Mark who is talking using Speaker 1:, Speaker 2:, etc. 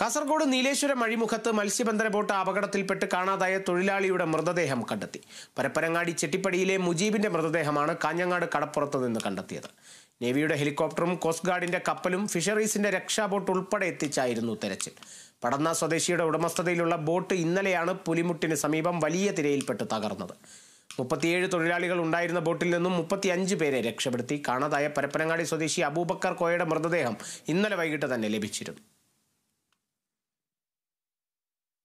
Speaker 1: കാസർഗോഡ് നീലേശ്വരം അഴിമുഖത്ത് മത്സ്യബന്ധന ബോട്ട് അപകടത്തിൽപ്പെട്ട് കാണാതായ തൊഴിലാളിയുടെ മൃതദേഹം കണ്ടെത്തി പരപ്പരങ്ങാടി ചെട്ടിപ്പടിയിലെ മുജീബിന്റെ മൃതദേഹമാണ് കാഞ്ഞങ്ങാട് കടപ്പുറത്ത് നിന്ന് കണ്ടെത്തിയത് നേവിയുടെ ഹെലികോപ്റ്ററും കോസ്റ്റ് ഗാർഡിന്റെ കപ്പലും ഫിഷറീസിന്റെ രക്ഷാബോട്ട് ഉൾപ്പെടെ എത്തിച്ചായിരുന്നു തെരച്ചിൽ പടന്ന സ്വദേശിയുടെ ഉടമസ്ഥതയിലുള്ള ബോട്ട് ഇന്നലെയാണ് പുലിമുട്ടിന് സമീപം വലിയ തിരയിൽപ്പെട്ട് തകർന്നത് മുപ്പത്തിയേഴ് തൊഴിലാളികൾ ഉണ്ടായിരുന്ന ബോട്ടിൽ നിന്നും മുപ്പത്തിയഞ്ച് പേരെ രക്ഷപ്പെടുത്തി കാണാതായ പരപ്പനങ്ങാടി സ്വദേശി അബൂബക്കർ കോയയുടെ മൃതദേഹം ഇന്നലെ വൈകിട്ട് തന്നെ ലഭിച്ചിരുന്നു